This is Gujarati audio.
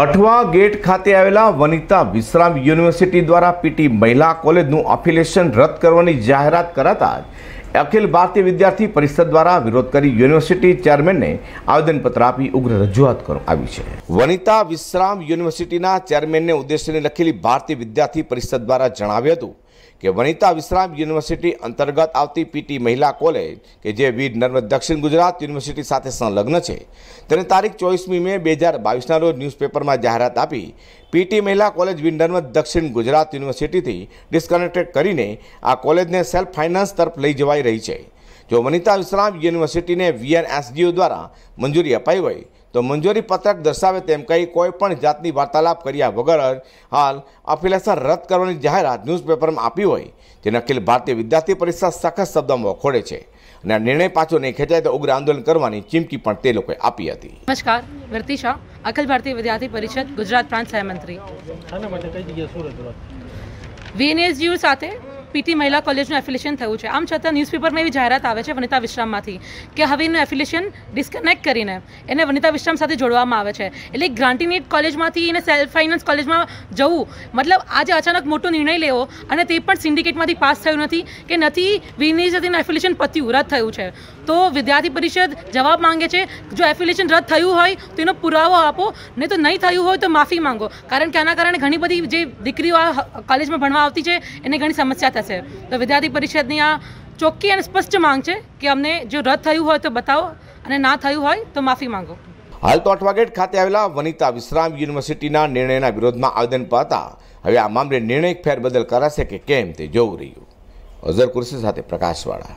અઠવા ગેટ ખાતે આવેલા વનિતા વિશ્રામ યુનિવર્સિટી દ્વારા પીટી મહિલા કોલેજનું અફિલિયેશન રદ કરવાની જાહેરાત કરાતા અખિલ ભારતીય વિદ્યાર્થી પરિષદ દ્વારા વિરોધ કરી યુનિવર્સિટી ચેરમેનને આવેદનપત્ર આપી ઉગ્ર રજૂઆત કરવામાં આવી છે વનિતા વિશ્રામ યુનિવર્સિટીના ચેરમેનને ઉદ્દેશીને લખેલી ભારતીય વિદ્યાર્થી પરિષદ દ્વારા જણાવ્યું હતું કે વનિતા વિશ્રામ યુનિવર્સિટી અંતર્ગત આવતી પીટી મહિલા કોલેજ કે જે વીર નર્મદ દક્ષિણ ગુજરાત યુનિવર્સિટી સાથે સંલગ્ન છે તેને તારીખ ચોવીસમી મે બે હજાર બાવીસના રોજ ન્યૂઝપેપરમાં જાહેરાત આપી પીટી મહિલા કોલેજ વીર નર્મદ દક્ષિણ ગુજરાત યુનિવર્સિટીથી ડિસ્કનેક્ટેડ કરીને આ કોલેજને સેલ્ફ ફાઇનાન્સ તરફ લઈ જવાઈ રહી છે જો વનિતા વિશ્રામ યુનિવર્સિટીને વીએન વીઆરએસડીઓ દ્વારા મંજૂરી અપાઈ હોય તો મંજૂરી પત્રક દર્શાવે તેમ કહી કોઈપણ જાતની વાર્તાલાપ કર્યા વગર જ હાલ અફિલેશન રદ કરવાની જાહેરાત ન્યૂઝપેપરમાં આપી હોય તેને અખિલ ભારતીય વિદ્યાર્થી પરિષદ સખત શબ્દમાં ખોડે છે અને આ નિર્ણય પાછો નહીં ખેંચાય તો ઉગ્ર આંદોલન કરવાની ચીમકી પણ તે લોકોએ આપી હતી નમસ્કાર વર્તી શાહ અખિલ ભારતીય વિદ્યાર્થી પરિષદ ગુજરાત પ્રાંત સહમંત્રી વીએનએસજીઓ સાથે પીટી મહિલા કોલેજનું એફિલિએશન થયું છે આમ છતાં ન્યૂઝપેપરમાં એવી જાહેરાત આવે છે વનિતા વિશ્રામમાંથી કે હવે એનું એફિલિએશન ડિસ્કનેક્ટ કરીને એને વનિતા વિશ્રામ સાથે જોડવામાં આવે છે એટલે ગ્રાન્ટીનેટ કોલેજમાંથી એને સેલ્ફ ફાઇનાન્સ કોલેજમાં જવું મતલબ આજે અચાનક મોટો નિર્ણય લેવો અને તે પણ સિન્ડિકેટમાંથી પાસ થયું નથી કે નથી વિની સાથેનું એફિલેશન પત્યું રદ થયું છે તો વિદ્યાર્થી પરિષદ જવાબ માંગે છે જો એફિલેશન રદ થયું હોય તો એનો પુરાવો આપો નહીં તો નહીં થયું હોય તો માફી માંગો કારણ કે આના કારણે ઘણી બધી જે દીકરીઓ કોલેજમાં ભણવા આવતી છે એને ઘણી સમસ્યા થશે તો વિદ્યાર્થી પરિષદની આ ચોખ્ખી અને સ્પષ્ટ માંગ છે કે અમને જો રદ થયું હોય તો બતાવો અને ના થયું હોય તો માફી માંગો હાલ તો અઠવાગેટ ખાતે આવેલા વનિતા વિશ્રામ યુનિવર્સિટીના નિર્ણયના વિરોધમાં આવેદનપત્ર હતા હવે આ મામલે નિર્ણય ફેરબદલ કરાશે કે કેમ તે જોવું રહ્યું અઝર કુરશી સાથે પ્રકાશવાળા